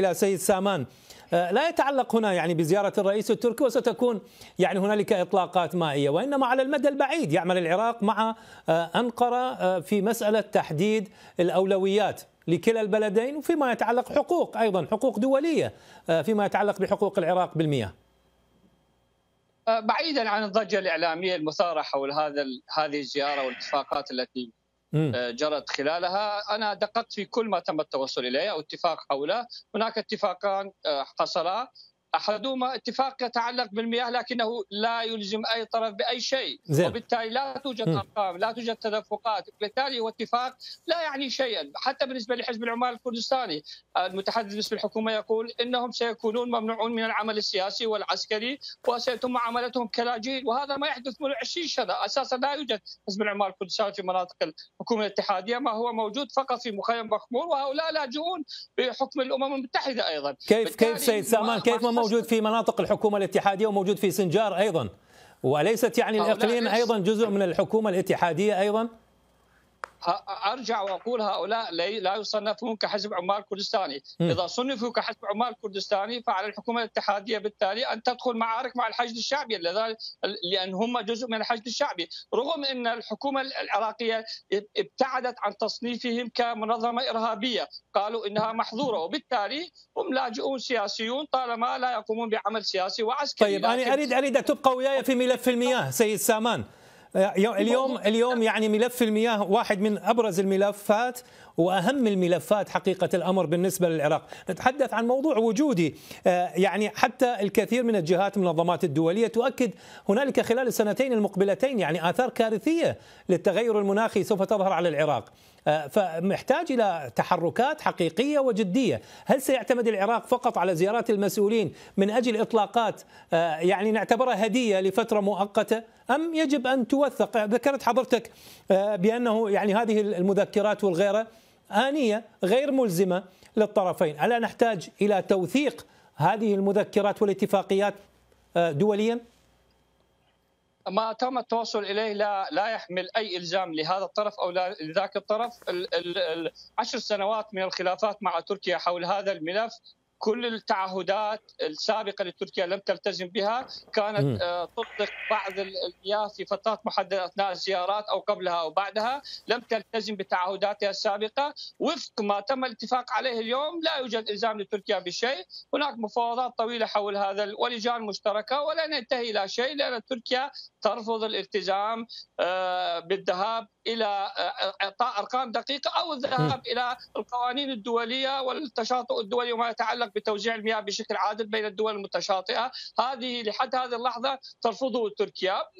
إلى سيد سامان آه، لا يتعلق هنا يعني بزيارة الرئيس التركي وستكون يعني هنالك إطلاقات مائية وإنما على المدى البعيد يعمل العراق مع آه، أنقرة آه، في مسألة تحديد الأولويات لكلا البلدين وفيما يتعلق حقوق أيضا حقوق دولية فيما يتعلق بحقوق العراق بالمياه بعيدا عن الضجة الإعلامية المثارة حول هذا هذه الزيارة والاتفاقات التي آه، جرت خلالها أنا دققت في كل ما تم التوصل إليه أو اتفاق حوله هناك اتفاقان آه، حصلا احدهما اتفاق يتعلق بالمياه لكنه لا يلزم اي طرف باي شيء زين. وبالتالي لا توجد ارقام لا توجد تدفقات بالتالي هو اتفاق لا يعني شيئا حتى بالنسبه لحزب العمال الكردستاني المتحدث باسم الحكومه يقول انهم سيكونون ممنوعون من العمل السياسي والعسكري وسيتم معاملتهم كلاجئين وهذا ما يحدث منذ 20 سنه اساسا لا يوجد حزب العمال الكردستاني في مناطق الحكومه الاتحاديه ما هو موجود فقط في مخيم بخمور وهؤلاء لاجئون بحكم الامم المتحده ايضا كيف كيف سيد سامان كيف ما موجود في مناطق الحكومه الاتحاديه وموجود في سنجار ايضا وليست يعني الاقليم ايضا جزء من الحكومه الاتحاديه ايضا ارجع واقول هؤلاء لا يصنفون كحزب عمال كردستاني، اذا صنفوا كحزب عمال كردستاني فعلى الحكومه الاتحاديه بالتالي ان تدخل معارك مع الحشد الشعبي لان هم جزء من الحشد الشعبي، رغم ان الحكومه العراقيه ابتعدت عن تصنيفهم كمنظمه ارهابيه، قالوا انها محظوره وبالتالي هم لاجئون سياسيون طالما لا يقومون بعمل سياسي وعسكري. طيب انا اريد اريد تبقى وياي في ملف المياه سيد سامان. اليوم اليوم يعني ملف المياه واحد من ابرز الملفات واهم الملفات حقيقه الامر بالنسبه للعراق، نتحدث عن موضوع وجودي آه، يعني حتى الكثير من الجهات المنظمات الدوليه تؤكد هنالك خلال السنتين المقبلتين يعني اثار كارثيه للتغير المناخي سوف تظهر على العراق. آه، فمحتاج الى تحركات حقيقيه وجديه، هل سيعتمد العراق فقط على زيارات المسؤولين من اجل اطلاقات آه، يعني نعتبرها هديه لفتره مؤقته ام يجب ان تواجه يوثق ذكرت حضرتك آه، بانه يعني هذه المذكرات والغيره آنية غير ملزمة للطرفين ألا نحتاج إلى توثيق هذه المذكرات والاتفاقيات آه، دوليا؟ ما تم التوصل اليه لا لا يحمل اي الزام لهذا الطرف او لذاك الطرف العشر سنوات من الخلافات مع تركيا حول هذا الملف كل التعهدات السابقه لتركيا لم تلتزم بها كانت آه، تطلق بعض المياه في فترات محدده اثناء الزيارات او قبلها او بعدها لم تلتزم بتعهداتها السابقه وفق ما تم الاتفاق عليه اليوم لا يوجد الزام لتركيا بشيء هناك مفاوضات طويله حول هذا ولجان مشتركه ولا ننتهي الى شيء لان تركيا ترفض الالتزام آه، بالذهاب الى آه، اعطاء ارقام دقيقه او الذهاب الى القوانين الدوليه والتشاطؤ الدولي وما يتعلق يتعلق بتوزيع المياه بشكل عادل بين الدول المتشاطئه هذه لحد هذه اللحظه ترفضه تركيا